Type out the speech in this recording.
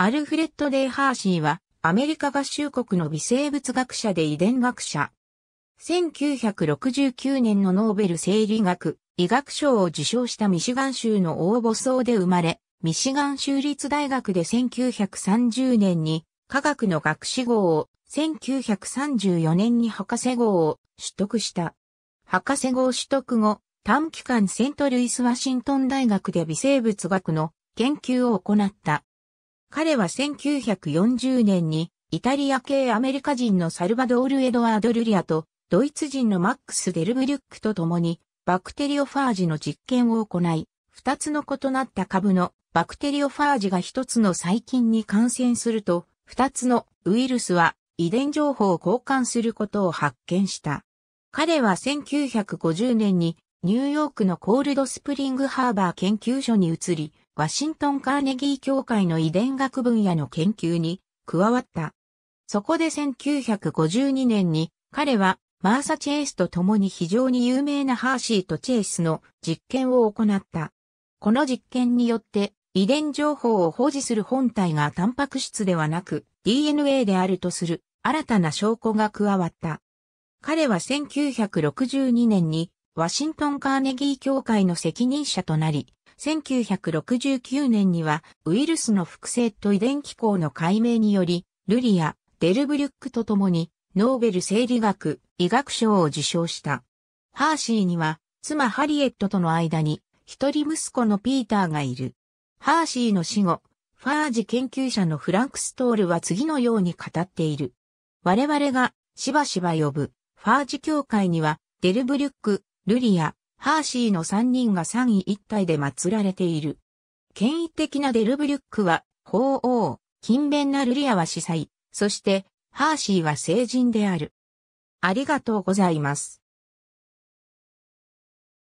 アルフレッド・デイ・ハーシーは、アメリカ合衆国の微生物学者で遺伝学者。1969年のノーベル生理学、医学賞を受賞したミシガン州の応募層で生まれ、ミシガン州立大学で1930年に科学の学士号を、1934年に博士号を取得した。博士号取得後、短期間セントルイス・ワシントン大学で微生物学の研究を行った。彼は1940年にイタリア系アメリカ人のサルバドール・エドワード・ルリアとドイツ人のマックス・デルブリュックと共にバクテリオファージの実験を行い、二つの異なった株のバクテリオファージが一つの細菌に感染すると、二つのウイルスは遺伝情報を交換することを発見した。彼は1950年にニューヨークのコールドスプリングハーバー研究所に移り、ワシントン・カーネギー協会の遺伝学分野の研究に加わった。そこで1952年に彼はマーサ・チェイスと共に非常に有名なハーシーとチェイスの実験を行った。この実験によって遺伝情報を保持する本体がタンパク質ではなく DNA であるとする新たな証拠が加わった。彼は1962年にワシントン・カーネギー協会の責任者となり、1969年にはウイルスの複製と遺伝機構の解明により、ルリア、デルブリュックと共にノーベル生理学、医学賞を受賞した。ハーシーには妻ハリエットとの間に一人息子のピーターがいる。ハーシーの死後、ファージ研究者のフランク・ストールは次のように語っている。我々がしばしば呼ぶファージ協会にはデルブリュック、ルリア、ハーシーの3人が三位一体で祀られている。権威的なデルブリュックは、法王、勤勉なルリアは司祭、そして、ハーシーは聖人である。ありがとうございます。